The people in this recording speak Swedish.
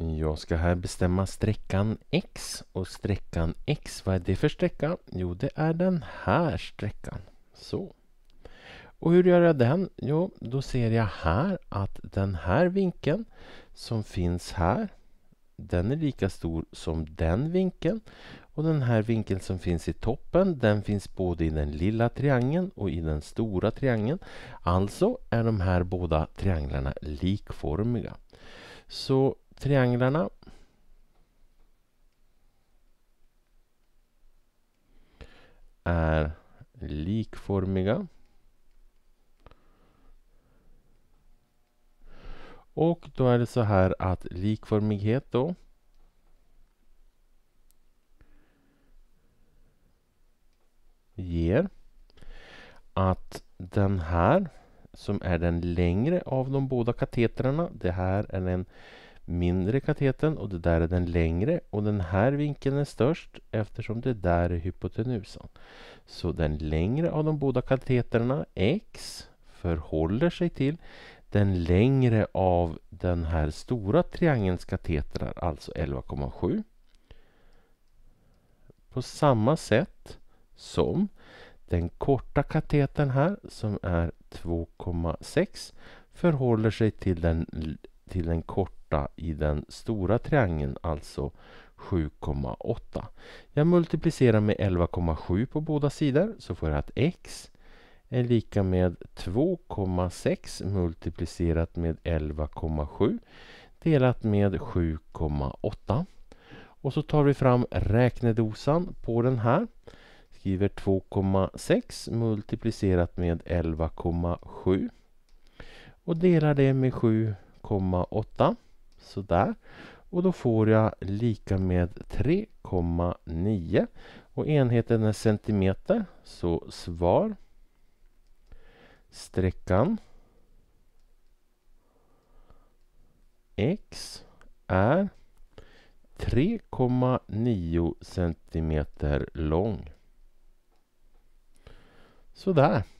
Jag ska här bestämma sträckan x och sträckan x, vad är det för sträcka? Jo, det är den här sträckan. Så. Och hur gör jag den? Jo, då ser jag här att den här vinkeln som finns här, den är lika stor som den vinkeln. Och den här vinkeln som finns i toppen, den finns både i den lilla triangeln och i den stora triangeln. Alltså är de här båda trianglarna likformiga. Så trianglarna. Är likformiga. Och då är det så här att likformighet då ger att den här som är den längre av de båda katetrarna, det här är den mindre katetern och det där är den längre och den här vinkeln är störst eftersom det där är hypotenusan. Så den längre av de båda kateterna, X, förhåller sig till den längre av den här stora triangelns katetrar, alltså 11,7. På samma sätt som den korta katetern här som är 2,6 förhåller sig till den till den korta i den stora triangeln, alltså 7,8. Jag multiplicerar med 11,7 på båda sidor så får jag att x är lika med 2,6 multiplicerat med 11,7 delat med 7,8. Och så tar vi fram räknedosan på den här. Skriver 2,6 multiplicerat med 11,7 och delar det med 7 2,8 sådär och då får jag lika med 3,9 och enheten är centimeter så svar sträckan x är 3,9 centimeter lång. Sådär.